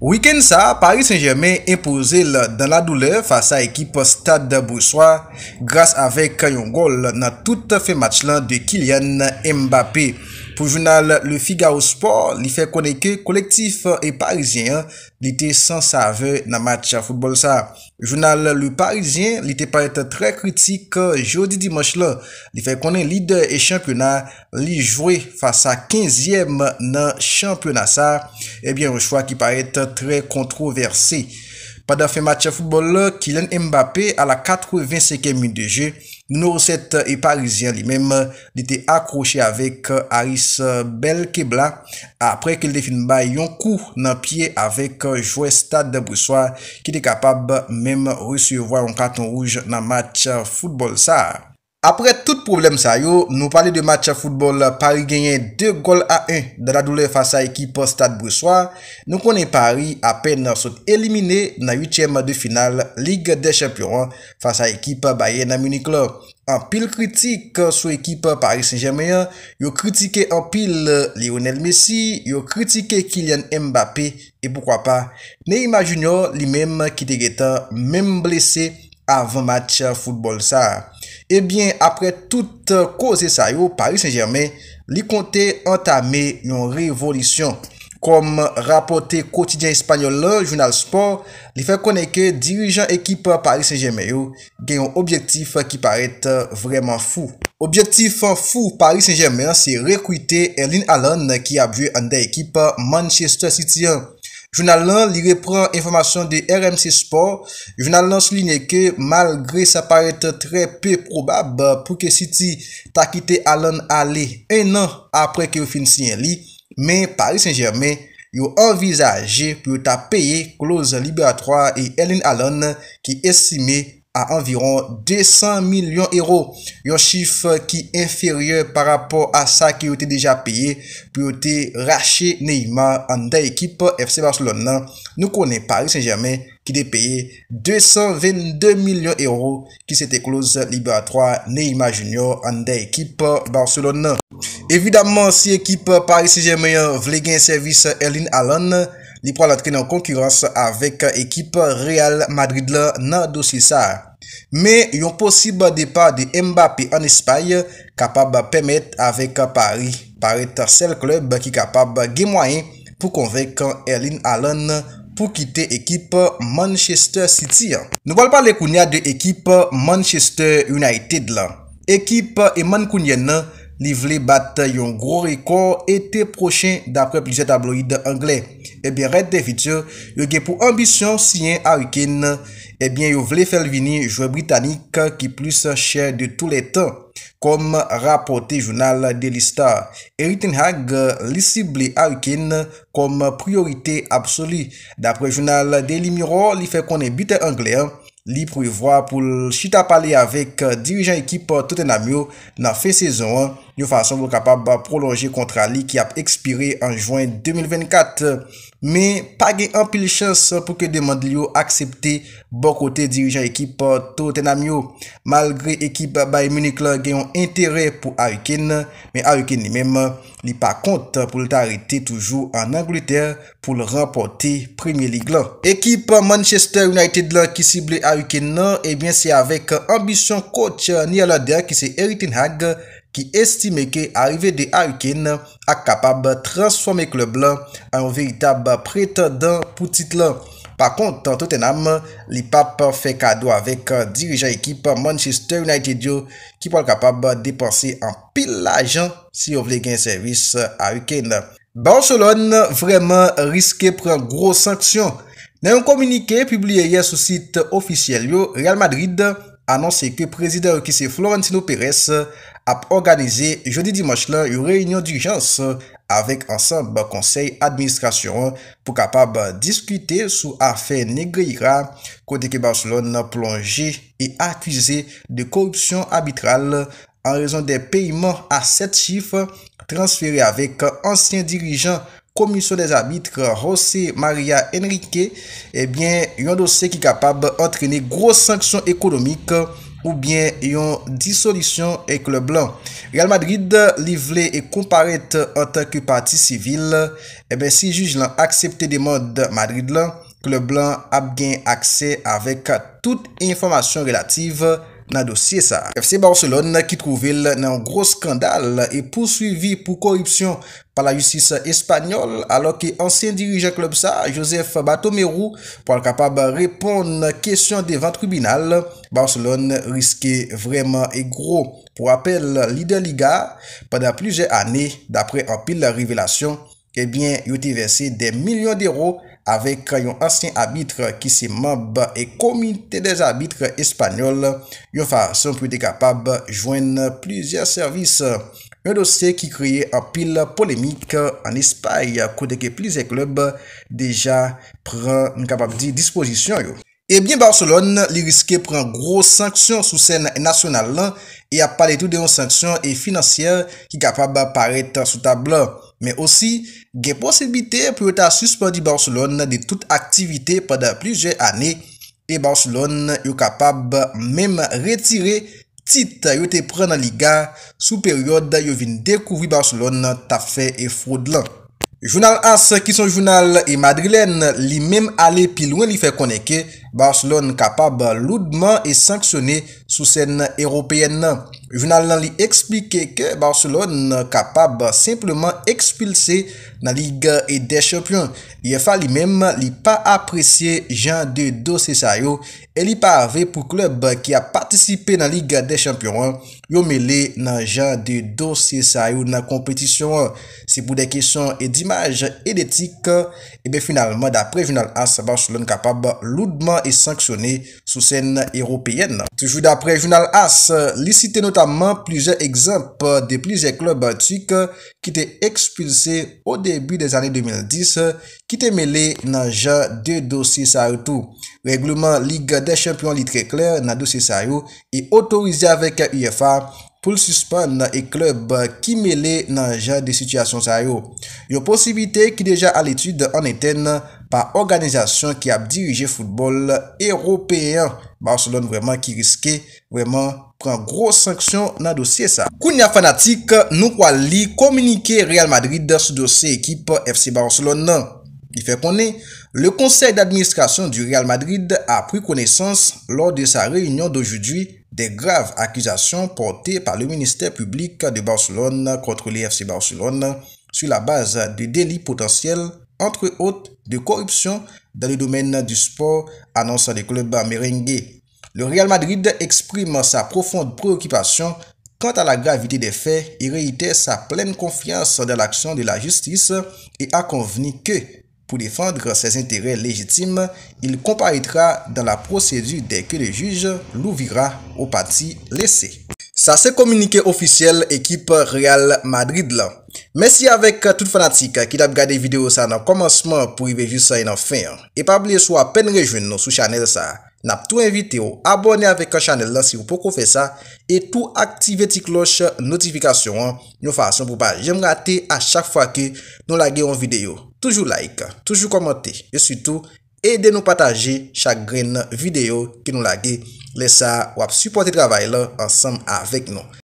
Weekend sa, Paris Saint-Germain impose la dan la douleur fasa ekip Stade Boussois grase avek kayon gol nan tout fe match lan de Kylian Mbappé. Pou jounal Le Figaro Sport li fè konen ke kolektif e parizien li te san save nan matcha football sa. Jounal Le Parisien li te parete tre kritik jodi dimanche eh la li fè konen lider e championat li jwé fasa 15e nan championat sa. Ebyen rechwa ki parete tre kontroversi. Pada fè matcha football la kilen Mbappé ala 85e min de jè. Nou set e euh, Parisien li menm di euh, te akroche avek euh, Aris Belkebla apre kelde film ba yon kou nan pie avek jouè stad de Boussois ki de kapab menm resyevwa yon karton rouge nan match football sa. Apre tout problem sa yo, nou pale de matcha futbol, Paris genye 2 gol a 1 da la doule fasa ekipa Stade-Brussois. Nou konen Paris apen sot elimine nan 8e de final Ligue des Champions fasa ekipa Bayern Amuniclor. An pil kritik sou ekipa Paris Saint-Germain, yo kritike an pil Lionel Messi, yo kritike Kylian Mbappé, e poukwa pa, Neymar Junior li menm ki te getan menm blesey. avan match foutbol sa. Ebyen eh apre tout koze sa yo, Paris Saint-Germain li konte entame yon revolisyon. Kom rapote Kotidien Espanyol lor, Jounal Sport, li fe koneke dirijan ekip Paris Saint-Germain yo, gen yon objektif ki parete vreman fou. Objektif fou Paris Saint-Germain se rekwite Erlin Allen ki apje an de ekip Manchester City yo. Jounal lan li repran informasyon de RMC Sport. Jounal lan souline ke malgre sa parete tre pe probab pou ke Siti ta kite Alan Ali en an apre ke fin sin li. Men Paris Saint-Germain yo envizaje pou yo ta peye close liberatoire e Ellen Allen ki esime a environ 200 milyon euro. Yon chif ki inferye par rapport a sa ki ou te deja peye, pou ou te rache Neyma an da ekip FC Barcelona, nou kone Paris Saint-Germain ki de peye 222 milyon euro ki se te close liberatoire Neyma Junior an da ekip Barcelona. Evidaman si ekip Paris Saint-Germain vle gen servis Erlin Allen, Li pral entrene en konkurense avek ekip Real Madrid la nan dosisa. Me yon posib depa de Mbappé an espaye kapab pemet avek Paris. Parit sel klub ki kapab genmwayen pou konvek Erlin Allen pou kite ekip Manchester City. Nou val pa le kounya de ekip Manchester United la. Ekip e man kounye nan Mbappé. li vle bat yon gro rekor ete prochen dapre plize tabloid angle. Ebyen, eh red de fitur, yo gen pou ambisyon siyen a wikene, ebyen, eh yo vle fel vini jwe Britanik ki plus chè de tout le tan kom rapote jounal de l'Ista. Eritin Hag li sible a wikene kom priorite absolu. Dapre jounal de l'Imiro, li fè konen bitè angle, li privwa pou l chita pale avèk dirijan ekip Tottenham yo nan fe sezon an Nyo fason vou kapap prolonje kontra li ki ap ekspire an jwen 2024. Men, pa gen anpil chans pou ke demande li yo aksepte bon kote dirijan ekip Tottenham yo. Malgre ekip baye Munich la gen yon entere pou Auken. Men, Auken ni men, li pa kont pou le tarite toujou an Angleterre pou le rempote Premier League la. Ekip Manchester United la ki sible Auken nan, ebyen se avek ambisyon kouch Niall Adair ki se Eritin Hagge ki estime ke arive de Arken ak kapab transforme klub la an veritab preten dan pou titlan. Par kontan, toutenam, li pap fe kado avèk dirijan ekip Manchester United yo ki pal kapab depanse an pil la jan si yo vle gen servis Arken. Barcelon vreman riske pre gros sanksyon. Nan yon komunike, publiye yè sou site ofisyel yo, Real Madrid anonse ke prezidèr ki se Florentino Perez anse ap organize jodi dimanche la yon reynyon dirijans avèk ansanb konsey administrasyon pou kapab diskute sou afè negre ira kote ke Barcelon plonje e akwize de korupsyon abitral an rezon de peyman a set chif transferi avèk ansyen dirijan komisyon des abitre José María Enrique ebyen eh yon dosè ki kapab antrene gros sanksyon ekonomik Ou bien yon disolisyon ek le blan. Real Madrid li vle e komparet anta ki parti sivil. E eh ben si juj lan aksepte deman de Madrid lan, k le blan ap gen akse avek tout informasyon relative. Na dosye sa, FC Barcelon ki trouvel nan gro skandal e pousuivi pou korupsyon pa la justis espanyol alo ki ansyen dirijen klub sa, Josef Batomeru, pou al kapab repon kesyon devan tribunal, Barcelon riske vreman e gro pou apel Lidl Liga. Pada plize ane, dapre an pil la revelasyon, kebyen eh yote vesey den milyon dero Avèk yon ansen abitre ki se mab e komite de abitre espanyol, yon fa son pou de kapab jwen plizye servis. Yon dosè ki kriye apil polèmik an espay kou de ke plizye klub deja pran kapab di disposisyon yon. Ebyen eh Barcelon li riske pran gros sanksyon sou sen nasyonal lan e ap pale tout de yon sanksyon e finansyer ki kapab paret sou tablan. Men osi, gen posibite pou yo ta suspendi Barcelon de tout aktivite padan plije ane e Barcelon yo kapab menm retire tit yo te pran nan liga sou peryode yo vin dekouvri Barcelon tafe e foud lan. Jounal As, Kison Jounal e Madrilen li mem ale pi lwen li fe koneke, Barcelon kapab loudman e sanksyone sou sènen européen nan. Vinal nan li eksplike ke Barcelon nan kapab simplement ekspilse nan lig e dechampyon. Li e fa li menm li pa apresye jan de dosye sa yo e li pa ave pou klub ki a patisipe nan lig dechampyon yo mele nan jan de dosye sa yo nan kompetisyon. Se pou de kesyon e di maj e de tik, ebe finalman dapre vinal an sa Barcelon kapab loudman e sanksyone sou sènen européen nan. Regional As lisite notamman plize ekzamp de plize klub tik ki te ekspilse o debi de zane 2010 ki te mele nan jan de dosi sa yo tou. Reglouman Ligue des Champions litre kler nan dosi sa yo e otorize avek UFA pou suspane ek klub ki mele nan jan de sityasyon sa yo. Yo posibite ki deja al etude an eten nan. pa organizasyon ki ap dirije foutbol Européen. Barcelon vreman ki riske vreman pren gros sanksyon nan dosye sa. Kounia fanatik nou kwa li komunike Real Madrid sou dosye ekip FC Barcelon nan. Y fe konen, le konsey d'administrasyon du Real Madrid apri konesans lor de sa reynyon d'ojoudui de grav akizasyon pote par le minister publik de Barcelon kontre li FC Barcelon sou la base de deli potensyel entre autres, de corruption dans le domaine du sport, annonce le club merengue. Le Real Madrid exprime sa profonde préoccupation quant à la gravité des faits et réitère sa pleine confiance dans l'action de la justice et a convenu que, pour défendre ses intérêts légitimes, il comparaîtra dans la procédure dès que le juge l'ouvrira au parti laissé. Ça s'est communiqué officiel équipe Real Madrid là. Mèsi avèk euh, tout fanatik euh, ki dap gade videyo sa nan komanseman pou ibevi sa y nan fin. E pa blè sou apen rejwen nou sou chanel sa. Nap tou envite ou abone avèk an chanel la si ou pou kon fè sa. E tou aktive ti kloche notifikasyon. Nou fason pou pa jèm rate a chak fwa ki nou lage yon videyo. Toujou like, toujou komante, et sütou. Ede nou pataje chak grene videyo ki nou lage. Lè sa wap supporte travay la ansam avèk nou.